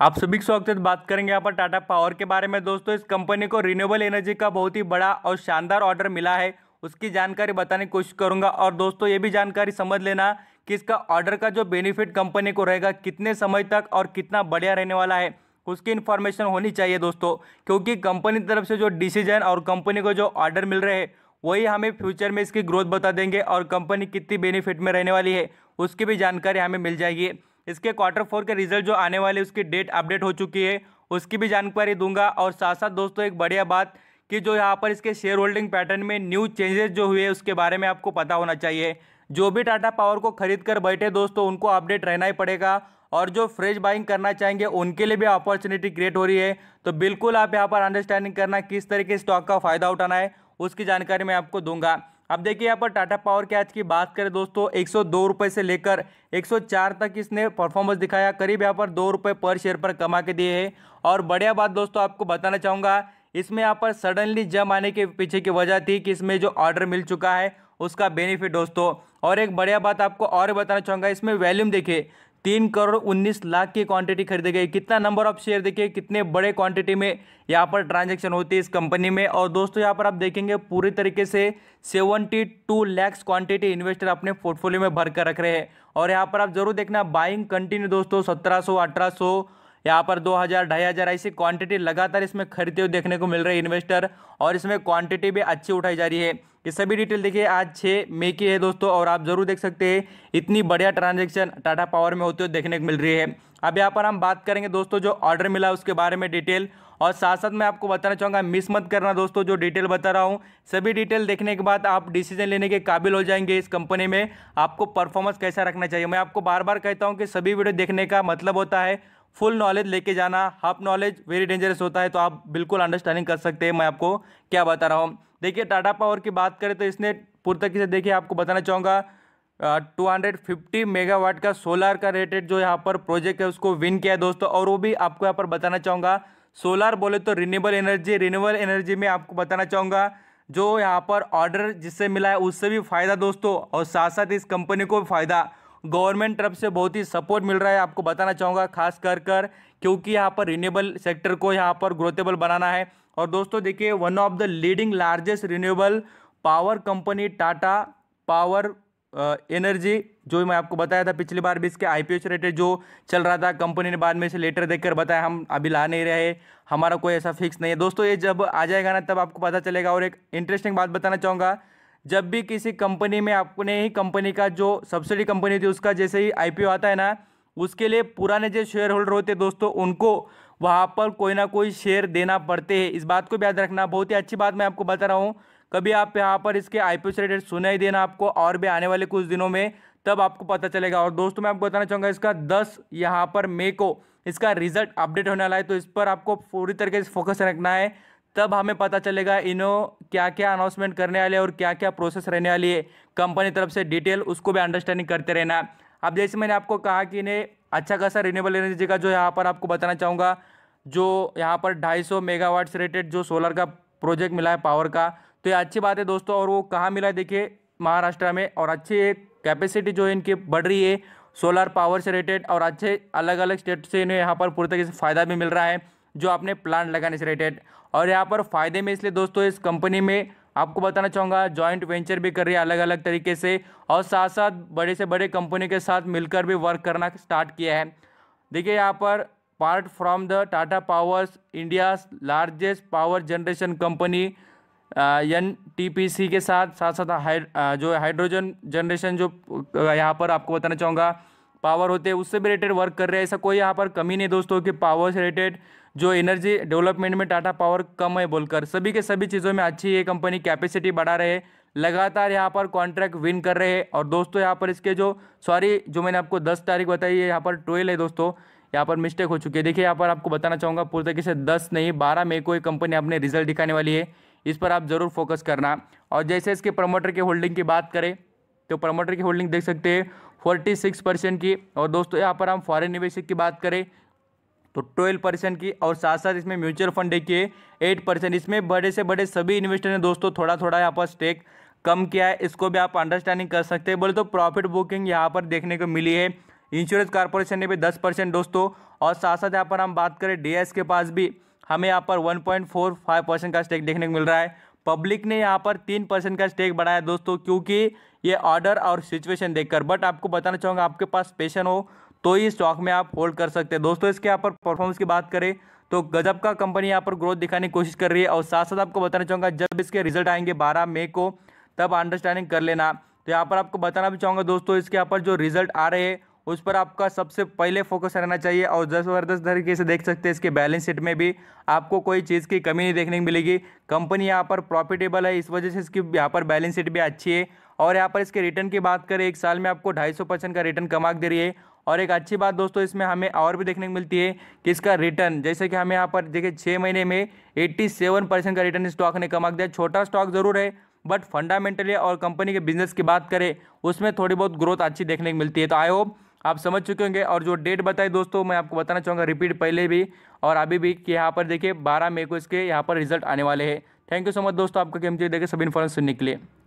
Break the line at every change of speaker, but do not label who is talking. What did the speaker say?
आप सभी स्वागत है बात करेंगे यहाँ पर टाटा पावर के बारे में दोस्तों इस कंपनी को रिन्यूएबल एनर्जी का बहुत ही बड़ा और शानदार ऑर्डर मिला है उसकी जानकारी बताने की कोशिश करूंगा और दोस्तों ये भी जानकारी समझ लेना कि इसका ऑर्डर का जो बेनिफिट कंपनी को रहेगा कितने समय तक और कितना बढ़िया रहने वाला है उसकी इन्फॉर्मेशन होनी चाहिए दोस्तों क्योंकि कंपनी तरफ से जो डिसीजन और कंपनी को जो ऑर्डर मिल रहे हैं वही हमें फ्यूचर में इसकी ग्रोथ बता देंगे और कंपनी कितनी बेनिफिट में रहने वाली है उसकी भी जानकारी हमें मिल जाएगी इसके क्वार्टर फोर के रिजल्ट जो आने वाले उसकी डेट अपडेट हो चुकी है उसकी भी जानकारी दूंगा और साथ साथ दोस्तों एक बढ़िया बात कि जो यहाँ पर इसके शेयर होल्डिंग पैटर्न में न्यू चेंजेस जो हुए उसके बारे में आपको पता होना चाहिए जो भी टाटा पावर को खरीद कर बैठे दोस्तों उनको अपडेट रहना ही पड़ेगा और जो फ्रेश बाइंग करना चाहेंगे उनके लिए भी अपॉर्चुनिटी क्रिएट हो रही है तो बिल्कुल आप यहाँ पर अंडरस्टैंडिंग करना किस तरह के स्टॉक का फ़ायदा उठाना है उसकी जानकारी मैं आपको दूंगा अब देखिए यहाँ पर टाटा पावर के आज की बात करें दोस्तों एक सौ से लेकर 104 तक इसने परफॉर्मेंस दिखाया करीब यहाँ पर दो रुपये पर शेयर पर कमा के दिए है और बढ़िया बात दोस्तों आपको बताना चाहूँगा इसमें यहाँ पर सडनली जम आने के पीछे की वजह थी कि इसमें जो ऑर्डर मिल चुका है उसका बेनिफिट दोस्तों और एक बढ़िया बात आपको और बताना चाहूँगा इसमें वैल्यूम देखिए तीन करोड़ उन्नीस लाख की क्वांटिटी खरीदी गई कितना नंबर ऑफ शेयर देखिए कितने बड़े क्वांटिटी में यहाँ पर ट्रांजैक्शन होती है इस कंपनी में और दोस्तों यहाँ पर आप देखेंगे पूरी तरीके से seventy two lakhs quantity investor अपने पोर्टफोलियो में भर कर रख रहे हैं और यहाँ पर आप जरूर देखना बाइंग कंटिन्यू दोस्तों सत्रह सौ यहाँ पर दो हज़ार ढाई हज़ार ऐसी क्वांटिटी लगातार इसमें खरीदते हुए देखने को मिल रही है इन्वेस्टर और इसमें क्वांटिटी भी अच्छी उठाई जा रही है ये सभी डिटेल देखिए आज छः मे की है दोस्तों और आप जरूर देख सकते हैं इतनी बढ़िया ट्रांजेक्शन टाटा पावर में होते हुए देखने को मिल रही है अब यहाँ पर हम बात करेंगे दोस्तों जो ऑर्डर मिला उसके बारे में डिटेल और साथ साथ मैं आपको बताना चाहूँगा मिस मत करना दोस्तों जो डिटेल बता रहा हूँ सभी डिटेल देखने के बाद आप डिसीजन लेने के काबिल हो जाएंगे इस कंपनी में आपको परफॉर्मेंस कैसा रखना चाहिए मैं आपको बार बार कहता हूँ कि सभी वीडियो देखने का मतलब होता है फुल नॉलेज लेके जाना हाफ नॉलेज वेरी डेंजरस होता है तो आप बिल्कुल अंडरस्टैंडिंग कर सकते हैं मैं आपको क्या बता रहा हूँ देखिए टाटा पावर की बात करें तो इसने पुरतकी से देखिए आपको बताना चाहूँगा टू हंड्रेड फिफ्टी मेगावाट का सोलर का रेटेड जो यहाँ पर प्रोजेक्ट है उसको विन किया है दोस्तों और वो भी आपको यहाँ पर बताना चाहूँगा सोलर बोले तो रिन्यूबल एनर्जी रिन्यूबल एनर्जी में आपको बताना चाहूँगा जो यहाँ पर ऑर्डर जिससे मिला है उससे भी फ़ायदा दोस्तों और साथ साथ इस कंपनी को फ़ायदा गवर्नमेंट तरफ से बहुत ही सपोर्ट मिल रहा है आपको बताना चाहूँगा खास कर कर क्योंकि यहाँ पर रिन्यूएबल सेक्टर को यहाँ पर ग्रोथेबल बनाना है और दोस्तों देखिए one of the leading largest renewable power company Tata power energy जो मैं आपको बताया था पिछली बार भी इसके आई पी रेटेड जो चल रहा था कंपनी ने बाद में इसे लेटर देखकर बताया हम अभी ला नहीं रहे हमारा कोई ऐसा फिक्स नहीं है दोस्तों ये जब आ जाएगा ना तब आपको पता चलेगा और एक इंटरेस्टिंग बात बताना चाहूँगा जब भी किसी कंपनी में अपने ही कंपनी का जो सब्सिडी कंपनी थी उसका जैसे ही आई आता है ना उसके लिए पुराने जो शेयर होल्डर होते दोस्तों उनको वहाँ पर कोई ना कोई शेयर देना पड़ते हैं इस बात को भी याद रखना बहुत ही अच्छी बात मैं आपको बता रहा हूँ कभी आप यहाँ पर इसके आई पी रिलेटेड सुना ही देना आपको और भी आने वाले कुछ दिनों में तब आपको पता चलेगा और दोस्तों मैं आपको बताना चाहूँगा इसका दस यहाँ पर मे को इसका रिजल्ट अपडेट होने वाला है तो इस पर आपको पूरी तरीके से फोकस रखना है तब हमें पता चलेगा इनो क्या क्या अनाउंसमेंट करने वाले और क्या क्या प्रोसेस रहने वाली है कंपनी तरफ से डिटेल उसको भी अंडरस्टैंडिंग करते रहना अब जैसे मैंने आपको कहा कि इन्हें अच्छा खासा रिन्यूबल एनर्जी का जो यहाँ पर आपको बताना चाहूँगा जो यहाँ पर ढाई मेगावाट से रेटेड जो सोलर का प्रोजेक्ट मिला है पावर का तो ये अच्छी बात है दोस्तों और वो कहाँ मिला है देखिए महाराष्ट्र में और अच्छी एक कैपेसिटी जो इनकी बढ़ रही है सोलर पावर से रिलेटेड और अच्छे अलग अलग स्टेट से इन्हें यहाँ पर पूरी तरीके से फ़ायदा भी मिल रहा है जो आपने प्लान लगाने से रिलेटेड और यहाँ पर फ़ायदे में इसलिए दोस्तों इस कंपनी में आपको बताना चाहूँगा जॉइंट वेंचर भी कर रही है अलग अलग तरीके से और साथ साथ बड़े से बड़े कंपनी के साथ मिलकर भी वर्क करना स्टार्ट किया है देखिए यहाँ पर part from the Tata powers India largest power generation company N T के साथ साथ साथ हाइड जो हाइड्रोजन जनरेशन जो यहाँ पर आपको बताना चाहूँगा पावर होते हैं उससे भी रिलेटेड वर्क कर रहे हैं ऐसा कोई यहाँ पर कमी नहीं दोस्तों कि पावर से रिलेटेड जो एनर्जी डेवलपमेंट में टाटा पावर कम है बोलकर सभी के सभी चीज़ों में अच्छी ये कंपनी कैपेसिटी बढ़ा रहे लगातार यहाँ पर कॉन्ट्रैक्ट विन कर रहे हैं और दोस्तों यहाँ पर इसके जो सॉरी जो मैंने आपको दस तारीख बताई है यहाँ पर ट्वेल्व है दोस्तों यहाँ पर मिस्टेक हो चुकी है देखिए यहाँ पर आपको बताना चाहूँगा पूरी तरीके से दस नहीं बारह मई को ये कंपनी अपने रिजल्ट दिखाने वाली है इस पर आप ज़रूर फोकस करना और जैसे इसके प्रमोटर के होल्डिंग की बात करें तो प्रमोटर की होल्डिंग देख सकते हैं फोर्टी सिक्स परसेंट की और दोस्तों यहाँ पर हम फॉरेन निवेशक की बात करें तो ट्वेल्व परसेंट की और साथ साथ इसमें म्यूचुअल फंड देखिए एट परसेंट इसमें बड़े से बड़े सभी इन्वेस्टर ने दोस्तों थोड़ा थोड़ा यहाँ पर स्टेक कम किया है इसको भी आप अंडरस्टैंडिंग कर सकते हैं बोले तो प्रॉफिट बुकिंग यहाँ पर देखने को मिली है इंश्योरेंस कॉरपोरेशन ने भी दस परसेंट दोस्तों और साथ साथ यहाँ पर हम बात करें डी के पास भी हमें यहाँ पर one point four five percent का स्टेक देखने को मिल रहा है पब्लिक ने यहाँ पर तीन परसेंट का स्टेक बढ़ाया दोस्तों क्योंकि ये ऑर्डर और सिचुएशन देखकर बट आपको बताना चाहूँगा आपके पास पेशन हो तो ही स्टॉक में आप होल्ड कर सकते हैं दोस्तों इसके यहाँ पर परफॉर्मेंस की बात करें तो गजब का कंपनी यहाँ पर ग्रोथ दिखाने की कोशिश कर रही है और साथ साथ आपको बताना चाहूँगा जब इसके रिजल्ट आएंगे बारह मई को तब अंडरस्टैंडिंग कर लेना तो यहाँ पर आपको बताना भी चाहूँगा दोस्तों इसके यहाँ पर जो रिजल्ट आ रहे हैं उस पर आपका सबसे पहले फोकस रहना चाहिए और दस और दस तरीके से देख सकते हैं इसके बैलेंस शीट में भी आपको कोई चीज़ की कमी नहीं देखने को मिलेगी कंपनी यहाँ पर प्रॉफिटेबल है इस वजह से इसकी यहाँ पर बैलेंस शीट भी अच्छी है और यहाँ पर इसके रिटर्न की बात करें एक साल में आपको ढाई सौ परसेंट का रिटर्न कमा दे रही है और एक अच्छी बात दोस्तों इसमें हमें और भी देखने को मिलती है कि इसका रिटर्न जैसे कि हमें यहाँ पर देखिए छः महीने में एट्टी सेवन परसेंट का रिटर्न स्टॉक ने कमा दिया छोटा स्टॉक ज़रूर है बट फंडामेंटली और कंपनी के बिजनेस की बात करें उसमें थोड़ी बहुत ग्रोथ अच्छी देखने को मिलती है तो आई होप आप समझ चुके होंगे और जो डेट बताई दोस्तों मैं आपको बताना चाहूँगा रिपीट पहले भी और अभी भी कि यहाँ पर देखिए बारह मई को इसके यहाँ पर रिजल्ट आने वाले हैं थैंक यू सो मच दोस्तों आपका गेम चाहिए देखिए सभी इन्फॉर्मेशन सुनने के लिए